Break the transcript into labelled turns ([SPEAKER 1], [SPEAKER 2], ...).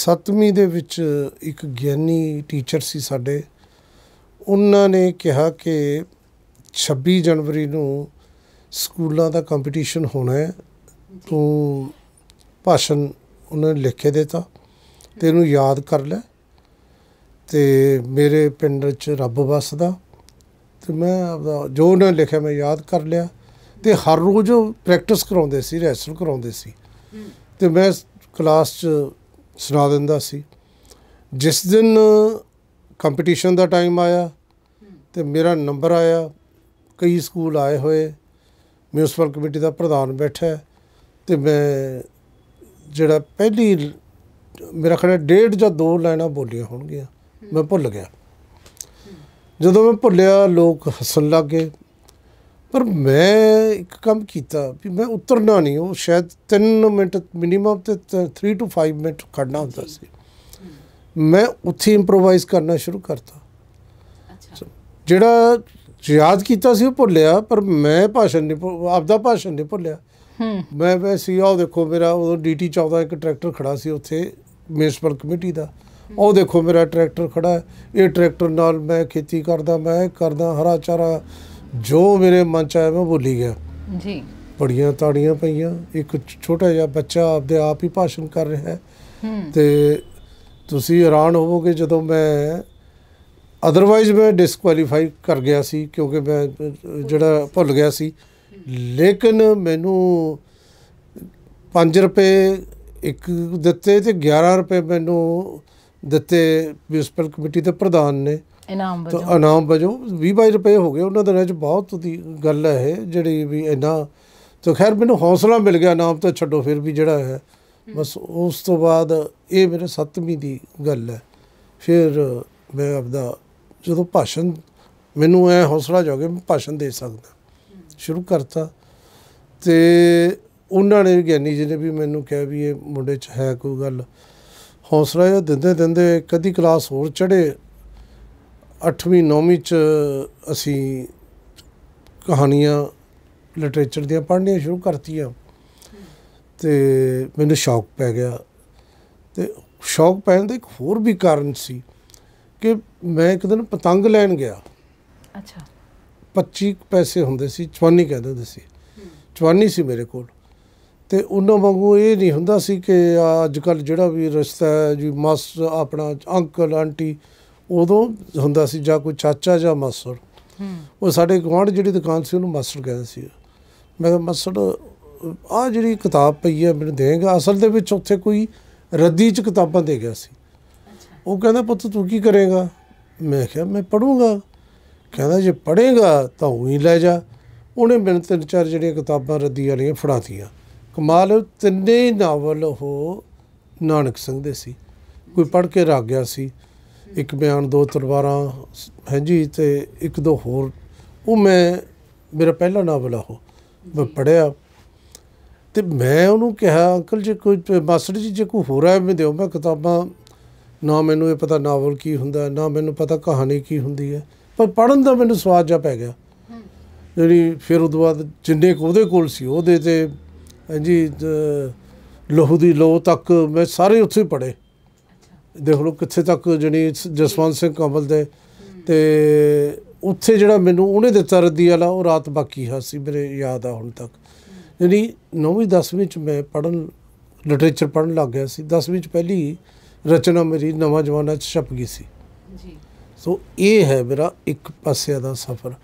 [SPEAKER 1] ਸਤਵੀਂ ਦੇ ਵਿੱਚ ਇੱਕ ਗਿਆਨੀ ਟੀਚਰ ਸੀ ਸਾਡੇ ਉਹਨਾਂ ਨੇ ਕਿਹਾ ਕਿ 26 ਜਨਵਰੀ ਨੂੰ ਸਕੂਲਾਂ ਦਾ ਕੰਪੀਟੀਸ਼ਨ ਹੋਣਾ ਹੈ ਤੂੰ ਭਾਸ਼ਣ ਉਹਨਾਂ ਨੇ ਲਿਖ ਕੇ ਦਿੱਤਾ ਤੇ ਇਹਨੂੰ ਯਾਦ ਕਰ ਲੈ ਤੇ ਮੇਰੇ ਪਿੰਡ 'ਚ ਰੱਬ ਵਸਦਾ ਤੇ ਮੈਂ ਆਪਦਾ ਜੋ ਉਹਨਾਂ ਲਿਖਿਆ ਮੈਂ ਯਾਦ ਕਰ ਲਿਆ ਤੇ ਹਰ ਰੋਜ਼ ਪ੍ਰੈਕਟਿਸ ਕਰਾਉਂਦੇ ਸੀ ਰੈਸਲ ਕਰਾਉਂਦੇ ਸੀ ਤੇ ਮੈਂ ਕਲਾਸ 'ਚ ਸੁਣਾ ਦਿੰਦਾ ਸੀ ਜਿਸ ਦਿਨ ਕੰਪੀਟੀਸ਼ਨ ਦਾ ਟਾਈਮ ਆਇਆ ਤੇ ਮੇਰਾ ਨੰਬਰ ਆਇਆ ਕਈ ਸਕੂਲ ਆਏ ਹੋਏ ਮਿਊਨਿਸਪਲ ਕਮੇਟੀ ਦਾ ਪ੍ਰਧਾਨ ਬੈਠਾ ਤੇ ਮੈਂ ਜਿਹੜਾ ਪਹਿਲੀ ਮੇਰਾ ਖਿਆਲ ਡੇਢ ਜਾਂ ਦੋ ਲਾਈਨਾਂ ਬੋਲੀਆਂ ਹੋਣਗੀਆਂ ਮੈਂ ਭੁੱਲ ਗਿਆ ਜਦੋਂ ਮੈਂ ਭੁੱਲਿਆ ਲੋਕ ਹੱਸਣ ਲੱਗੇ ਪਰ ਮੈਂ ਇੱਕ ਕੰਮ ਕੀਤਾ ਵੀ ਮੈਂ ਉਤਰਨਾ ਨਹੀਂ ਉਹ ਸ਼ਾਇਦ 3 ਮਿੰਟ ਮਿਨੀਮਮ ਤੇ 3 ਟੂ 5 ਮਿੰਟ ਖੜਨਾ ਹੁੰਦਾ ਸੀ ਮੈਂ ਉੱਥੇ ਇੰਪਰੋਵਾਈਜ਼ ਕਰਨਾ ਸ਼ੁਰੂ ਕਰਤਾ ਅੱਛਾ ਜਿਹੜਾ ਯਾਦ ਕੀਤਾ ਸੀ ਉਹ ਭੁੱਲਿਆ ਪਰ ਮੈਂ ਭਾਸ਼ਣ ਨਹੀਂ ਆਪਦਾ ਭਾਸ਼ਣ ਨਹੀਂ ਭੁੱਲਿਆ ਮੈਂ ਮੈਂ ਸੀ ਉਹ ਦੇਖੋ ਮੇਰਾ ਉਹ ਡੀਟੀ 14 ਇੱਕ ਟਰੈਕਟਰ ਖੜਾ ਸੀ ਉੱਥੇ ਮਿਊਨਿਸਪਲ ਕਮੇਟੀ ਦਾ ਉਹ ਦੇਖੋ ਮੇਰਾ ਟਰੈਕਟਰ ਖੜਾ ਹੈ ਇਹ ਟਰੈਕਟਰ ਨਾਲ ਮੈਂ ਖੇਤੀ ਕਰਦਾ ਮੈਂ ਕਰਦਾ ਹਰਾ ਚਾਰਾ ਜੋ ਮੇਰੇ ਮਨ ਚ ਆਇਆ ਮੈਂ ਬੋਲੀ ਗਿਆ ਜੀ ਬੜੀਆਂ ਤਾੜੀਆਂ ਪਈਆਂ ਇੱਕ ਛੋਟਾ ਜਿਹਾ ਬੱਚਾ ਆਪਦੇ ਆਪ ਹੀ ਭਾਸ਼ਣ ਕਰ ਰਿਹਾ ਹੈ ਤੇ ਤੁਸੀਂ ਹੈਰਾਨ ਹੋਵੋਗੇ ਜਦੋਂ ਮੈਂ ਅਦਰਵਾਈਜ਼ ਮੈਂ ਡਿਸਕੁਆਲੀਫਾਈ ਕਰ ਗਿਆ ਸੀ ਕਿਉਂਕਿ ਮੈਂ ਜਿਹੜਾ ਭੁੱਲ ਗਿਆ ਸੀ ਲੇਕਿਨ ਮੈਨੂੰ 5 ਰੁਪਏ ਇੱਕ ਦਿੱਤੇ ਤੇ 11 ਰੁਪਏ ਮੈਨੂੰ ਦਿੱਤੇ ਮਿਊਨਿਸਪਲ ਕਮੇਟੀ ਦੇ ਪ੍ਰਧਾਨ ਨੇ ਇਨਾਮ ਵਜੋਂ ਤਾਂ ਇਨਾਮ ਵਜੋਂ 20-22 ਰੁਪਏ ਹੋ ਗਏ ਉਹਨਾਂ ਦੇ ਵਿੱਚ ਬਹੁਤ ਦੀ ਗੱਲ ਹੈ ਇਹ ਜਿਹੜੀ ਵੀ ਇੰਨਾ ਤਾਂ ਖੈਰ ਮੈਨੂੰ ਹੌਸਲਾ ਮਿਲ ਗਿਆ ਨਾਮ ਤਾਂ ਛੱਡੋ ਫਿਰ ਵੀ ਜਿਹੜਾ ਹੈ ਬਸ ਉਸ ਤੋਂ ਬਾਅਦ ਇਹ ਮੇਰੇ ਸੱਤਵੀਂ ਦੀ ਗੱਲ ਹੈ ਫਿਰ ਮੈਂ ਆਪਦਾ ਜਦੋਂ ਭਾਸ਼ਣ ਮੈਨੂੰ ਐ ਹੌਸਲਾ ਜਾਗੇ ਮੈਂ ਭਾਸ਼ਣ ਦੇ ਸਕਦਾ ਸ਼ੁਰੂ ਕਰਤਾ ਤੇ ਉਹਨਾਂ ਨੇ ਗਿਆਨੀ ਜੀ ਨੇ ਵੀ ਮੈਨੂੰ ਕਿਹਾ ਵੀ ਇਹ ਮੁੰਡੇ 'ਚ ਹੈ ਕੋਈ ਗੱਲ ਹੌਸਲਾ ਇਹ ਦਿੰਦੇ ਦਿੰਦੇ ਕਦੀ ਕਲਾਸ ਹੋਰ ਚੜੇ 8ਵੀਂ 9ਵੀਂ ਚ ਅਸੀਂ ਕਹਾਣੀਆਂ ਲਿਟਰੇਚਰ ਦੀਆਂ ਪੜ੍ਹਨੀਆਂ ਸ਼ੁਰੂ ਕਰਤੀਆਂ ਤੇ ਮੈਨੂੰ ਸ਼ੌਕ ਪੈ ਗਿਆ ਤੇ ਸ਼ੌਕ ਪੈਣ ਦਾ ਇੱਕ ਹੋਰ ਵੀ ਕਾਰਨ ਸੀ ਕਿ ਮੈਂ ਇੱਕ ਦਿਨ ਪਤੰਗ ਲੈਣ ਗਿਆ ਅੱਛਾ 25 ਪੈਸੇ ਹੁੰਦੇ ਸੀ 54 ਕਹਿੰਦੇ ਹੁੰਦੇ ਸੀ 54 ਸੀ ਮੇਰੇ ਕੋਲ ਤੇ ਉਹਨਾਂ ਵਾਂਗੂ ਇਹ ਨਹੀਂ ਹੁੰਦਾ ਸੀ ਕਿ ਅੱਜ ਕੱਲ ਜਿਹੜਾ ਵੀ ਰਸਤਾ ਹੈ ਜੀ ਮਾਸ ਆਪਣਾ ਅੰਕਲ ਆਂਟੀ ਉਦੋਂ ਹੁੰਦਾ ਸੀ ਜਾਂ ਕੋਈ ਚਾਚਾ ਜਾਂ ਮਾਸੜ ਉਹ ਸਾਡੇ ਗਵਾਂਢ ਜਿਹੜੀ ਦੁਕਾਨ ਸੀ ਉਹਨੂੰ ਮਾਸੜ ਕਹਿੰਦੇ ਸੀ ਮੈਂ ਕਿਹਾ ਮਾਸੜ ਆ ਜਿਹੜੀ ਕਿਤਾਬ ਪਈ ਹੈ ਮੈਨੂੰ ਦੇਗਾ ਅਸਲ ਦੇ ਵਿੱਚ ਉੱਥੇ ਕੋਈ ਰੱਦੀ ਚ ਕਿਤਾਬਾਂ ਦੇ ਗਿਆ ਸੀ ਉਹ ਕਹਿੰਦਾ ਪੁੱਤ ਤੂੰ ਕੀ ਕਰੇਗਾ ਮੈਂ ਕਿਹਾ ਮੈਂ ਪੜੂੰਗਾ ਕਹਿੰਦਾ ਜੇ ਪੜੇਗਾ ਤਾਂ ਉਹੀ ਲੈ ਜਾ ਉਹਨੇ ਮੈਨੂੰ ਤਿੰਨ ਚਾਰ ਜਿਹੜੀਆਂ ਕਿਤਾਬਾਂ ਰੱਦੀ ਵਾਲੀਆਂ ਫੜਾਤੀਆਂ ਕਮਾਲ ਤਿੰਨੇ ਨਾਵਲ ਉਹ ਨਾਨਕ ਸਿੰਘ ਦੇ ਸੀ ਕੋਈ ਪੜ ਕੇ ਰੱਖ ਗਿਆ ਸੀ ਇੱਕ ਬਿਆਨ ਦੋ ਤਲਵਾਰਾਂ ਹੈ ਜੀ ਤੇ ਇੱਕ ਦੋ ਹੋਰ ਉਹ ਮੈਂ ਮੇਰਾ ਪਹਿਲਾ ਨਾਵਲ ਆ ਉਹ ਮੈਂ ਪੜਿਆ ਤੇ ਮੈਂ ਉਹਨੂੰ ਕਿਹਾ ਅੰਕਲ ਜੇ ਕੋਈ ਮਾਸਟਰ ਜੀ ਜੇ ਕੋਈ ਹੋਰ ਐਵੇਂ ਦਿਓ ਮੈਂ ਕਿਤਾਬਾਂ ਨਾ ਮੈਨੂੰ ਇਹ ਪਤਾ ਨਾਵਲ ਕੀ ਹੁੰਦਾ ਨਾ ਮੈਨੂੰ ਪਤਾ ਕਹਾਣੀ ਕੀ ਹੁੰਦੀ ਹੈ ਪਰ ਪੜਨ ਦਾ ਮੈਨੂੰ ਸਵਾਦ ਜਾ ਪੈ ਗਿਆ ਜਿਹੜੀ ਫਿਰ ਉਦੋਂ ਬਾਅਦ ਜਿੰਨੇ ਕੋ ਉਹਦੇ ਕੋਲ ਸੀ ਉਹਦੇ ਤੇ ਹਾਂਜੀ ਲੋਹ ਦੀ ਲੋ ਤੱਕ ਮੈਂ ਸਾਰੇ ਉੱਥੇ ਪੜੇ ਦੇਖ ਲਓ ਕਿੱਥੇ ਤੱਕ ਜਿਹੜੀ ਜਸਵੰਤ ਸਿੰਘ ਕਮਲ ਦੇ ਤੇ ਉੱਥੇ ਜਿਹੜਾ ਮੈਨੂੰ ਉਹਨੇ ਦਿੱਤਾ ਰੱਦੀ ਵਾਲਾ ਉਹ ਰਾਤ ਬਾਕੀ ਸੀ ਮੇਰੇ ਯਾਦ ਆ ਹੁਣ ਤੱਕ ਜਿਹੜੀ 9ਵੀਂ 10ਵੀਂ ਚ ਮੈਂ ਪੜਨ ਲਿਟਰੇਚਰ ਪੜਨ ਲੱਗ ਗਿਆ ਸੀ 10ਵੀਂ ਚ ਪਹਿਲੀ ਰਚਨਾ ਮੇਰੀ ਨਵਾਂ ਜਵਾਨਾ ਚ ਛਪ ਗਈ ਸੀ ਜੀ ਸੋ ਇਹ ਹੈ ਮੇਰਾ ਇੱਕ ਪਾਸੇ ਦਾ ਸਫ਼ਰ